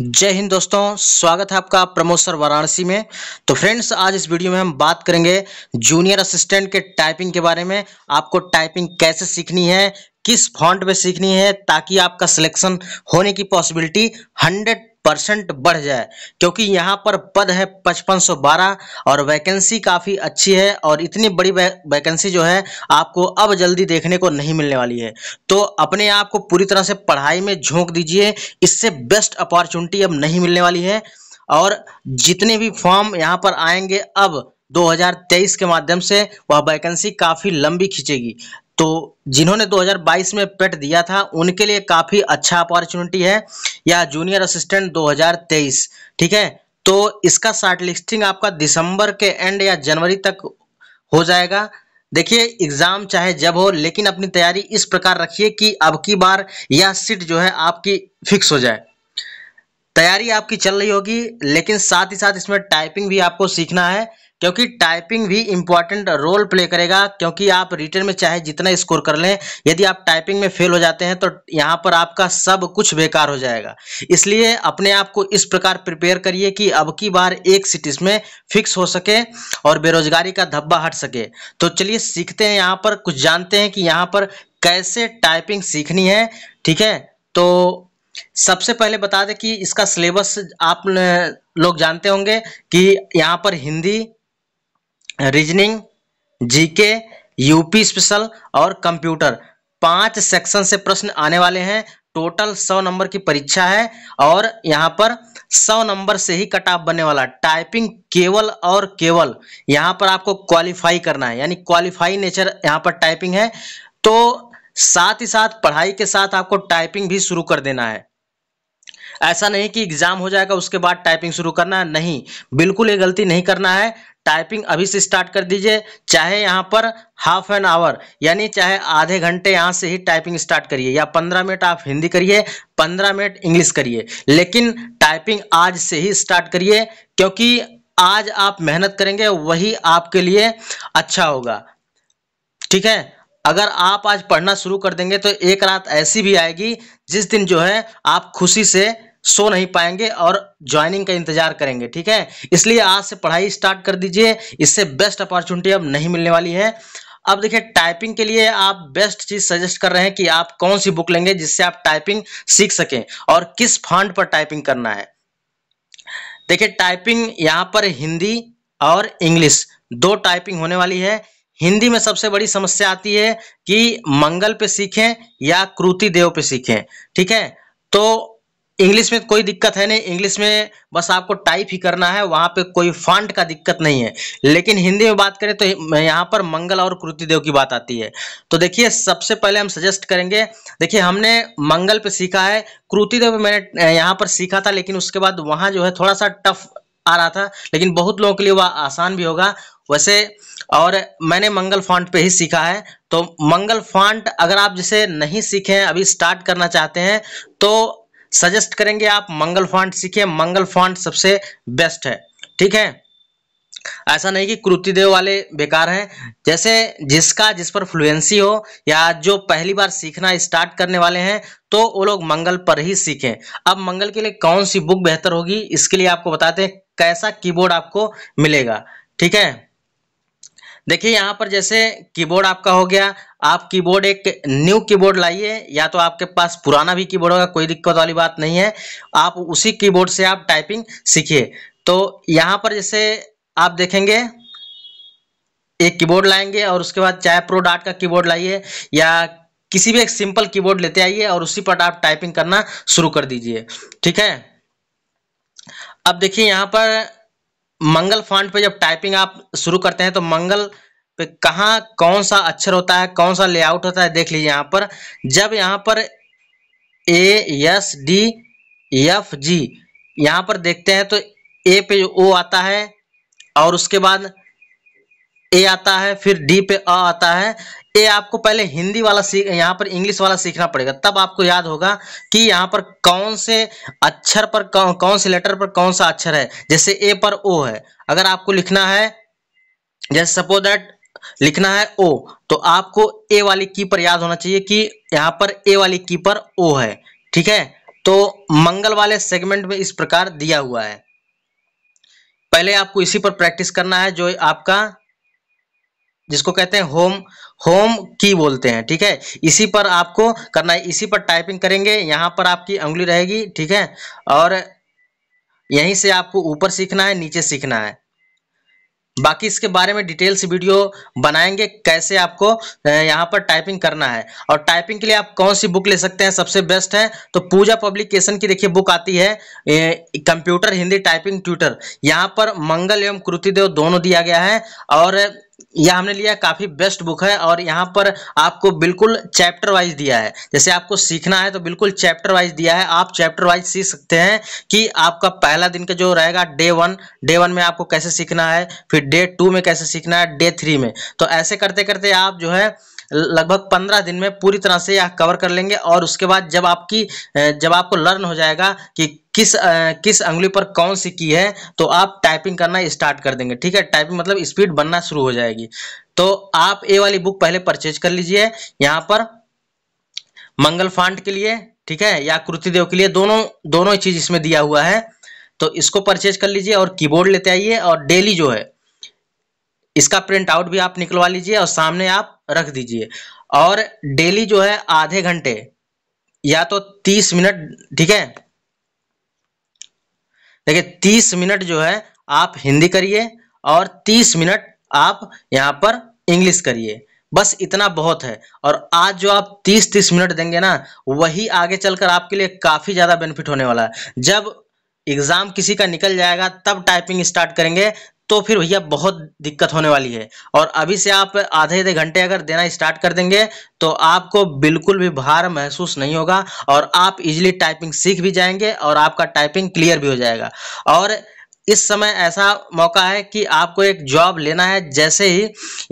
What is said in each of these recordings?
जय हिंद दोस्तों स्वागत है आपका प्रमोद सर वाराणसी में तो फ्रेंड्स आज इस वीडियो में हम बात करेंगे जूनियर असिस्टेंट के टाइपिंग के बारे में आपको टाइपिंग कैसे सीखनी है किस फॉन्ट में सीखनी है ताकि आपका सिलेक्शन होने की पॉसिबिलिटी हंड्रेड परसेंट बढ़ जाए क्योंकि यहाँ पर पद है 5512 और वैकेंसी काफ़ी अच्छी है और इतनी बड़ी वैकेंसी जो है आपको अब जल्दी देखने को नहीं मिलने वाली है तो अपने आप को पूरी तरह से पढ़ाई में झोंक दीजिए इससे बेस्ट अपॉर्चुनिटी अब नहीं मिलने वाली है और जितने भी फॉर्म यहाँ पर आएंगे अब 2023 के माध्यम से वह वैकेंसी काफ़ी लंबी खींचेगी तो जिन्होंने 2022 में पेट दिया था उनके लिए काफ़ी अच्छा अपॉर्चुनिटी है या जूनियर असिस्टेंट 2023 ठीक है तो इसका शार्ट लिस्टिंग आपका दिसंबर के एंड या जनवरी तक हो जाएगा देखिए एग्ज़ाम चाहे जब हो लेकिन अपनी तैयारी इस प्रकार रखिए कि अब की बार यह सीट जो है आपकी फिक्स हो जाए तैयारी आपकी चल रही होगी लेकिन साथ ही साथ इसमें टाइपिंग भी आपको सीखना है क्योंकि टाइपिंग भी इंपॉर्टेंट रोल प्ले करेगा क्योंकि आप रिटर्न में चाहे जितना स्कोर कर लें यदि आप टाइपिंग में फेल हो जाते हैं तो यहाँ पर आपका सब कुछ बेकार हो जाएगा इसलिए अपने आप को इस प्रकार प्रिपेयर करिए कि अब की बार एक सिटीज़ में फिक्स हो सके और बेरोजगारी का धब्बा हट सके तो चलिए सीखते हैं यहाँ पर कुछ जानते हैं कि यहाँ पर कैसे टाइपिंग सीखनी है ठीक है तो सबसे पहले बता दें कि इसका सिलेबस आप लोग जानते होंगे कि यहाँ पर Hindi reasoning GK UP special और कंप्यूटर पांच सेक्शन से प्रश्न आने वाले हैं टोटल सौ नंबर की परीक्षा है और यहाँ पर सौ नंबर से ही कट ऑफ बनने वाला टाइपिंग केवल और केवल यहाँ पर आपको क्वालिफाई करना है यानी क्वालिफाई नेचर यहाँ पर टाइपिंग है तो साथ ही साथ पढ़ाई के साथ आपको टाइपिंग भी शुरू कर देना है ऐसा नहीं कि एग्जाम हो जाएगा उसके बाद टाइपिंग शुरू करना है नहीं बिल्कुल ये गलती नहीं करना है टाइपिंग अभी से स्टार्ट कर दीजिए चाहे यहाँ पर हाफ एन आवर यानी चाहे आधे घंटे यहाँ से ही टाइपिंग स्टार्ट करिए या पंद्रह मिनट आप हिंदी करिए पंद्रह मिनट इंग्लिश करिए लेकिन टाइपिंग आज से ही स्टार्ट करिए क्योंकि आज आप मेहनत करेंगे वही आपके लिए अच्छा होगा ठीक है अगर आप आज पढ़ना शुरू कर देंगे तो एक रात ऐसी भी आएगी जिस दिन जो है आप खुशी से सो नहीं पाएंगे और ज्वाइनिंग का इंतजार करेंगे ठीक है इसलिए आज से पढ़ाई स्टार्ट कर दीजिए इससे बेस्ट अपॉर्चुनिटी अब नहीं मिलने वाली है अब देखिए टाइपिंग के लिए आप बेस्ट चीज सजेस्ट कर रहे हैं कि आप कौन सी बुक लेंगे जिससे आप टाइपिंग सीख सकें और किस फंड पर टाइपिंग करना है देखिए टाइपिंग यहां पर हिंदी और इंग्लिश दो टाइपिंग होने वाली है हिंदी में सबसे बड़ी समस्या आती है कि मंगल पे सीखें या कृति देव पे सीखें ठीक है तो इंग्लिश में कोई दिक्कत है नहीं इंग्लिश में बस आपको टाइप ही करना है वहाँ पे कोई फॉन्ट का दिक्कत नहीं है लेकिन हिंदी में बात करें तो यहाँ पर मंगल और कृतिदेव की बात आती है तो देखिए सबसे पहले हम सजेस्ट करेंगे देखिए हमने मंगल पे सीखा है कृतिदेव मैंने यहाँ पर सीखा था लेकिन उसके बाद वहाँ जो है थोड़ा सा टफ आ रहा था लेकिन बहुत लोगों के लिए वह आसान भी होगा वैसे और मैंने मंगल फॉन्ट पे ही सीखा है तो मंगल फॉन्ट अगर आप जिसे नहीं सीखे हैं अभी स्टार्ट करना चाहते हैं तो सजेस्ट करेंगे आप मंगल फॉन्ट सीखिए मंगल फॉन्ट सबसे बेस्ट है ठीक है ऐसा नहीं कि कृतिदेव वाले बेकार हैं जैसे जिसका जिस पर फ्लुएंसी हो या जो पहली बार सीखना स्टार्ट करने वाले हैं तो वो लोग मंगल पर ही सीखें अब मंगल के लिए कौन सी बुक बेहतर होगी इसके लिए आपको बताते हैं कैसा कीबोर्ड आपको मिलेगा ठीक है देखिए यहाँ पर जैसे कीबोर्ड आपका हो गया आप कीबोर्ड एक न्यू कीबोर्ड लाइए या तो आपके पास पुराना भी कीबोर्ड होगा कोई दिक्कत वाली बात नहीं है आप उसी कीबोर्ड से आप टाइपिंग सीखिए तो यहाँ पर जैसे आप देखेंगे एक कीबोर्ड लाएंगे और उसके बाद चाहे प्रो डाट का कीबोर्ड लाइए या किसी भी एक सिंपल कीबोर्ड लेते आइए और उसी पर आप टाइपिंग करना शुरू कर दीजिए ठीक है अब देखिए यहाँ पर मंगल फॉन्ट पे जब टाइपिंग आप शुरू करते हैं तो मंगल पे कहाँ कौन सा अक्षर होता है कौन सा लेआउट होता है देख लीजिए यहाँ पर जब यहाँ पर A S D F G यहाँ पर देखते हैं तो ए पे ओ आता है और उसके बाद ए आता है फिर डी पे अ आता है ए आपको पहले हिंदी वाला सीख यहाँ पर इंग्लिश वाला सीखना पड़ेगा तब आपको याद होगा कि यहाँ पर कौन से अक्षर पर कौन, कौन से लेटर पर कौन सा अक्षर है जैसे ए पर ओ है अगर आपको लिखना है जैसे सपोज दैट लिखना है ओ तो आपको ए वाली की पर याद होना चाहिए कि यहाँ पर ए वाली की पर ओ है ठीक है तो मंगल वाले सेगमेंट में इस प्रकार दिया हुआ है पहले आपको इसी पर प्रैक्टिस करना है जो आपका जिसको कहते हैं होम होम की बोलते हैं ठीक है इसी पर आपको करना है इसी पर टाइपिंग करेंगे यहाँ पर आपकी उंगली रहेगी ठीक है और यहीं से आपको ऊपर सीखना है नीचे सीखना है बाकी इसके बारे में डिटेल्स वीडियो बनाएंगे कैसे आपको यहाँ पर टाइपिंग करना है और टाइपिंग के लिए आप कौन सी बुक ले सकते हैं सबसे बेस्ट है तो पूजा पब्लिकेशन की देखिए बुक आती है कंप्यूटर हिंदी टाइपिंग ट्यूटर यहाँ पर मंगल एवं कृतिदेव दोनों दिया गया है और यह हमने लिया काफ़ी बेस्ट बुक है और यहाँ पर आपको बिल्कुल चैप्टर वाइज दिया है जैसे आपको सीखना है तो बिल्कुल चैप्टर वाइज दिया है आप चैप्टर वाइज सीख सकते हैं कि आपका पहला दिन का जो रहेगा डे वन डे वन में आपको कैसे सीखना है फिर डे टू में कैसे सीखना है डे थ्री में तो ऐसे करते करते आप जो है लगभग पंद्रह दिन में पूरी तरह से यह कवर कर लेंगे और उसके बाद जब आपकी जब आपको लर्न हो जाएगा कि किस आ, किस अंगुली पर कौन सी की है तो आप टाइपिंग करना स्टार्ट कर देंगे ठीक है टाइपिंग मतलब स्पीड बनना शुरू हो जाएगी तो आप ए वाली बुक पहले परचेज कर लीजिए यहाँ पर मंगल फांड के लिए ठीक है या कृतिदेव के लिए दोनों दोनों चीज इसमें दिया हुआ है तो इसको परचेज कर लीजिए और कीबोर्ड लेते आइए और डेली जो है इसका प्रिंट आउट भी आप निकलवा लीजिए और सामने आप रख दीजिए और डेली जो है आधे घंटे या तो तीस मिनट ठीक है देखिए तीस मिनट जो है आप हिंदी करिए और तीस मिनट आप यहां पर इंग्लिश करिए बस इतना बहुत है और आज जो आप 30-30 मिनट देंगे ना वही आगे चलकर आपके लिए काफ़ी ज़्यादा बेनिफिट होने वाला है जब एग्ज़ाम किसी का निकल जाएगा तब टाइपिंग स्टार्ट करेंगे तो फिर भैया बहुत दिक्कत होने वाली है और अभी से आप आधे आधे घंटे अगर देना स्टार्ट कर देंगे तो आपको बिल्कुल भी भार महसूस नहीं होगा और आप इजिली टाइपिंग सीख भी जाएंगे और आपका टाइपिंग क्लियर भी हो जाएगा और इस समय ऐसा मौका है कि आपको एक जॉब लेना है जैसे ही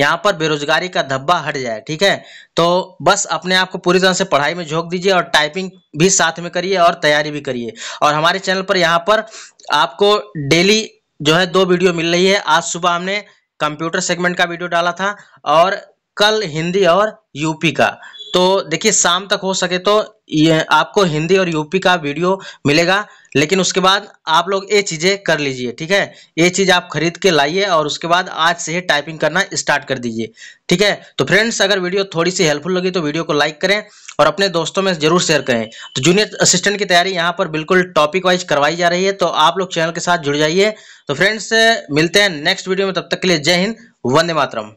यहाँ पर बेरोजगारी का धब्बा हट जाए ठीक है तो बस अपने आप को पूरी तरह से पढ़ाई में झोंक दीजिए और टाइपिंग भी साथ में करिए और तैयारी भी करिए और हमारे चैनल पर यहाँ पर आपको डेली जो है दो वीडियो मिल रही है आज सुबह हमने कंप्यूटर सेगमेंट का वीडियो डाला था और कल हिंदी और यूपी का तो देखिए शाम तक हो सके तो ये आपको हिंदी और यूपी का वीडियो मिलेगा लेकिन उसके बाद आप लोग ये चीज़ें कर लीजिए ठीक है ये चीज़ आप खरीद के लाइए और उसके बाद आज से ही टाइपिंग करना स्टार्ट कर दीजिए ठीक है तो फ्रेंड्स अगर वीडियो थोड़ी सी हेल्पफुल लगी तो वीडियो को लाइक करें और अपने दोस्तों में जरूर शेयर करें तो जूनियर असिस्टेंट की तैयारी यहाँ पर बिल्कुल टॉपिक वाइज करवाई जा रही है तो आप लोग चैनल के साथ जुड़ जाइए तो फ्रेंड्स मिलते हैं नेक्स्ट वीडियो में तब तक के लिए जय हिंद वंदे मातरम